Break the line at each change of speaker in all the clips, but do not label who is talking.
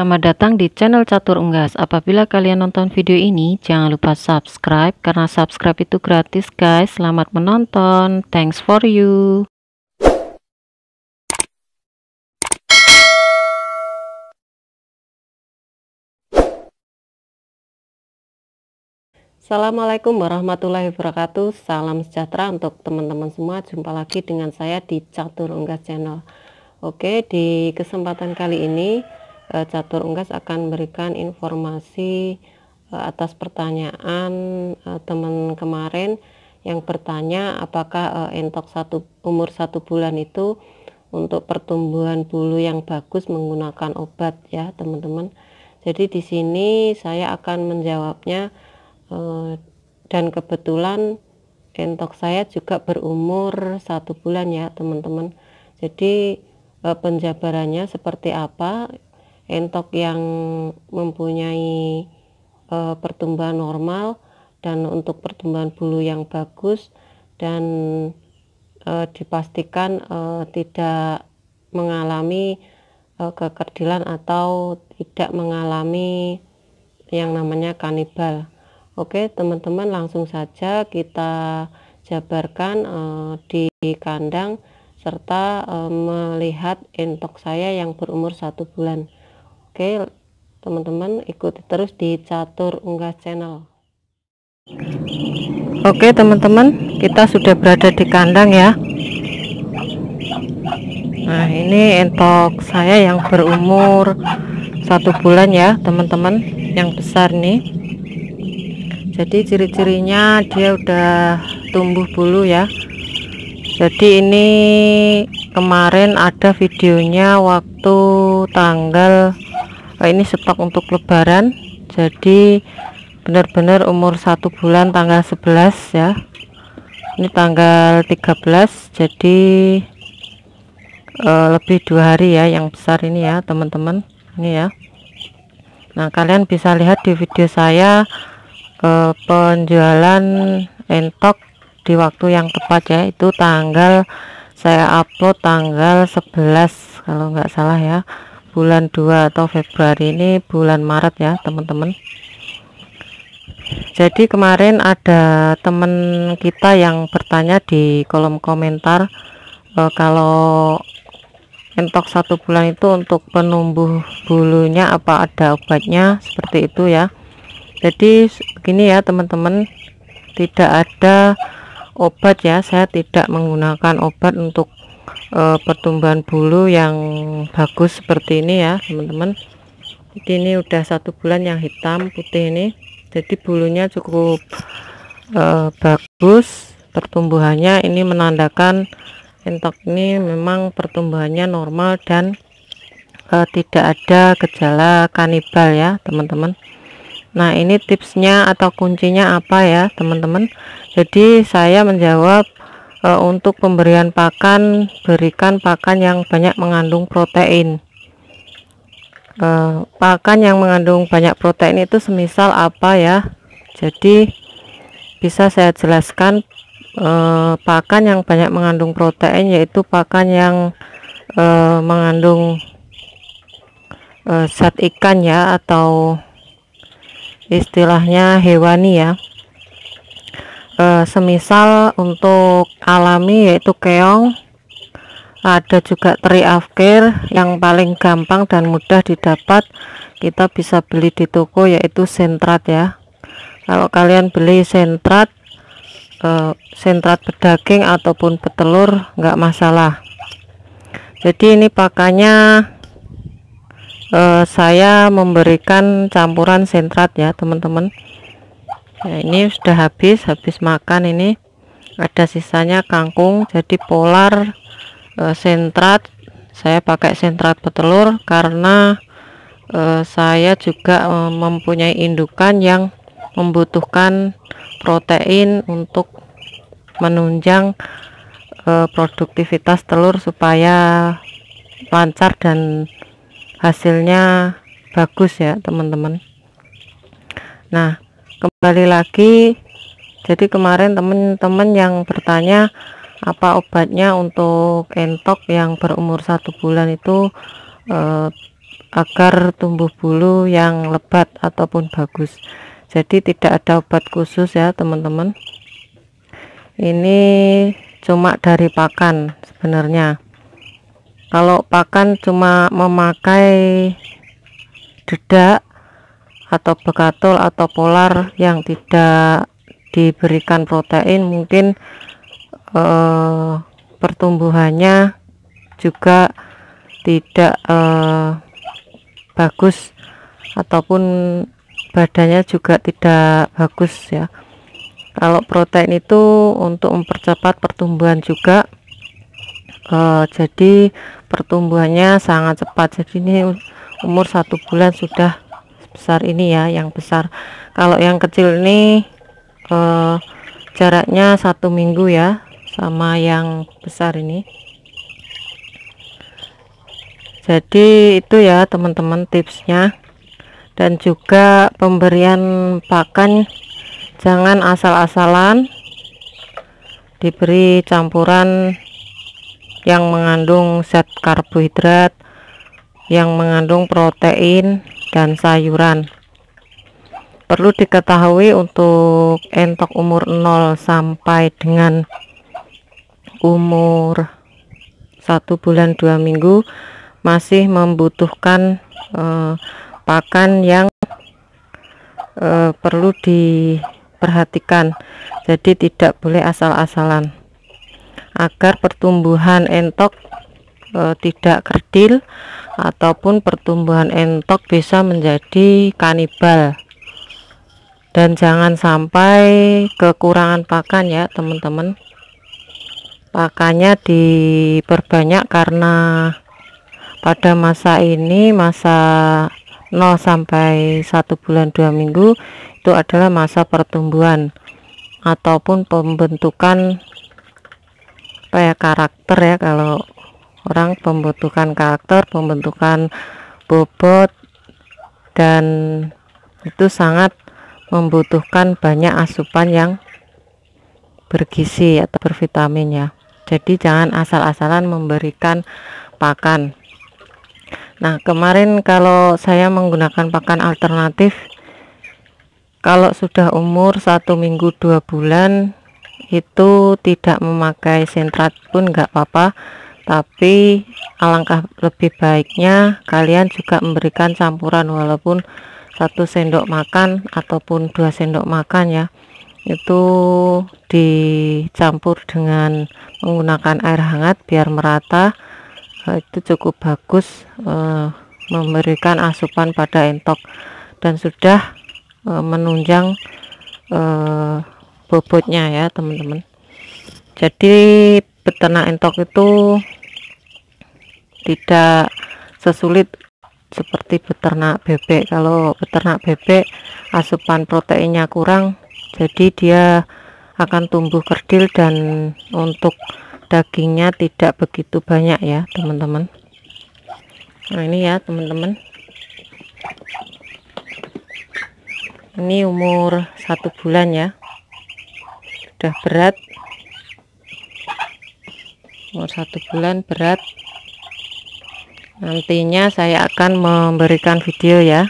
Selamat datang di channel Catur Unggas. Apabila kalian nonton video ini, jangan lupa subscribe karena subscribe itu gratis, guys. Selamat menonton. Thanks for you. Assalamualaikum warahmatullahi wabarakatuh. Salam sejahtera untuk teman-teman semua. Jumpa lagi dengan saya di Catur Unggas Channel. Oke, di kesempatan kali ini Eh, catur unggas akan memberikan informasi eh, atas pertanyaan eh, teman kemarin yang bertanya apakah entok satu umur satu bulan itu untuk pertumbuhan bulu yang bagus menggunakan obat ya teman-teman. Jadi di sini saya akan menjawabnya dan kebetulan entok saya juga berumur satu bulan ya teman-teman. Jadi penjabarannya seperti apa entok yang mempunyai e, pertumbuhan normal dan untuk pertumbuhan bulu yang bagus dan e, dipastikan e, tidak mengalami e, kekerdilan atau tidak mengalami yang namanya kanibal. Oke, teman-teman langsung saja kita jabarkan e, di kandang serta e, melihat entok saya yang berumur satu bulan. Oke, teman-teman ikuti terus di catur unggah channel. Oke, teman-teman, kita sudah berada di kandang ya. Nah, ini entok saya yang berumur satu bulan ya, teman-teman, yang besar nih. Jadi ciri-cirinya dia udah tumbuh bulu ya. Jadi ini kemarin ada videonya waktu tanggal oh, ini stok untuk lebaran jadi benar-benar umur satu bulan tanggal 11 ya ini tanggal 13 jadi uh, lebih dua hari ya yang besar ini ya teman-teman ini ya Nah kalian bisa lihat di video saya uh, penjualan entok di waktu yang tepat ya itu tanggal saya upload tanggal 11 kalau nggak salah ya bulan 2 atau Februari ini bulan Maret ya teman-teman jadi kemarin ada teman kita yang bertanya di kolom komentar e, kalau entok satu bulan itu untuk penumbuh bulunya apa ada obatnya seperti itu ya jadi begini ya teman-teman tidak ada obat ya saya tidak menggunakan obat untuk e, pertumbuhan bulu yang bagus seperti ini ya teman-teman ini udah satu bulan yang hitam putih ini jadi bulunya cukup e, bagus pertumbuhannya ini menandakan entok ini memang pertumbuhannya normal dan e, tidak ada gejala kanibal ya teman-teman nah ini tipsnya atau kuncinya apa ya teman-teman jadi saya menjawab e, untuk pemberian pakan berikan pakan yang banyak mengandung protein e, pakan yang mengandung banyak protein itu semisal apa ya jadi bisa saya jelaskan e, pakan yang banyak mengandung protein yaitu pakan yang e, mengandung e, zat ikan ya atau istilahnya hewani ya Eh, semisal untuk alami yaitu keong ada juga teri afkir yang paling gampang dan mudah didapat kita bisa beli di toko yaitu sentrat ya kalau kalian beli sentrat eh, sentrat pedaging ataupun petelur nggak masalah jadi ini pakannya eh, saya memberikan campuran sentrat ya teman-teman ya ini sudah habis habis makan ini ada sisanya kangkung jadi polar e, sentrat saya pakai sentrat petelur karena e, saya juga e, mempunyai indukan yang membutuhkan protein untuk menunjang e, produktivitas telur supaya lancar dan hasilnya bagus ya teman-teman nah kembali lagi jadi kemarin teman-teman yang bertanya apa obatnya untuk entok yang berumur satu bulan itu eh, agar tumbuh bulu yang lebat ataupun bagus jadi tidak ada obat khusus ya teman-teman ini cuma dari pakan sebenarnya kalau pakan cuma memakai dedak atau bekatul atau polar yang tidak diberikan protein mungkin eh, pertumbuhannya juga tidak eh, bagus ataupun badannya juga tidak bagus ya kalau protein itu untuk mempercepat pertumbuhan juga e, jadi pertumbuhannya sangat cepat jadi ini umur satu bulan sudah besar ini ya yang besar kalau yang kecil ini eh, jaraknya satu minggu ya sama yang besar ini jadi itu ya teman-teman tipsnya dan juga pemberian pakan jangan asal-asalan diberi campuran yang mengandung zat karbohidrat yang mengandung protein dan sayuran perlu diketahui untuk entok umur 0 sampai dengan umur satu bulan dua minggu masih membutuhkan eh, pakan yang eh, perlu diperhatikan jadi tidak boleh asal-asalan agar pertumbuhan entok e, tidak kerdil ataupun pertumbuhan entok bisa menjadi kanibal dan jangan sampai kekurangan pakan ya teman-teman pakannya diperbanyak karena pada masa ini masa 0 sampai 1 bulan 2 minggu itu adalah masa pertumbuhan ataupun pembentukan apa ya karakter ya kalau orang pembentukan karakter pembentukan bobot dan itu sangat membutuhkan banyak asupan yang bergizi atau bervitamin ya jadi jangan asal-asalan memberikan pakan nah kemarin kalau saya menggunakan pakan alternatif kalau sudah umur satu minggu dua bulan itu tidak memakai sentrat pun nggak apa-apa tapi alangkah lebih baiknya kalian juga memberikan campuran walaupun satu sendok makan ataupun dua sendok makan ya itu dicampur dengan menggunakan air hangat biar merata eh, itu cukup bagus eh, memberikan asupan pada entok dan sudah eh, menunjang eh, bobotnya ya teman-teman jadi peternak entok itu tidak sesulit seperti beternak bebek kalau beternak bebek asupan proteinnya kurang jadi dia akan tumbuh kerdil dan untuk dagingnya tidak begitu banyak ya teman-teman nah ini ya teman-teman ini umur satu bulan ya sudah berat umur satu bulan berat nantinya saya akan memberikan video ya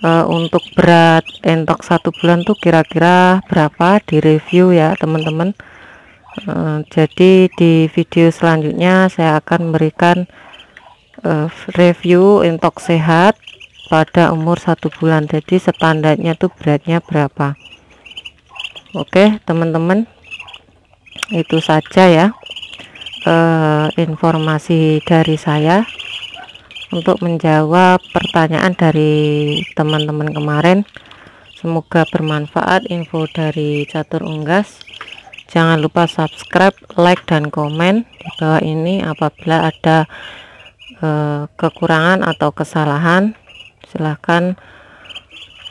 e, untuk berat entok satu bulan tuh kira-kira berapa di review ya teman-teman e, jadi di video selanjutnya saya akan memberikan e, review entok sehat pada umur satu bulan jadi standarnya tuh beratnya berapa oke teman-teman itu saja ya eh, informasi dari saya untuk menjawab pertanyaan dari teman-teman kemarin semoga bermanfaat info dari catur unggas jangan lupa subscribe like dan komen di bawah ini apabila ada eh, kekurangan atau kesalahan silahkan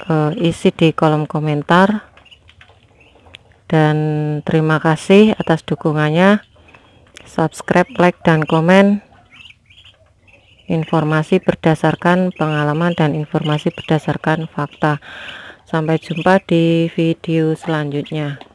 eh, isi di kolom komentar dan terima kasih atas dukungannya subscribe, like, dan komen informasi berdasarkan pengalaman dan informasi berdasarkan fakta. Sampai jumpa di video selanjutnya.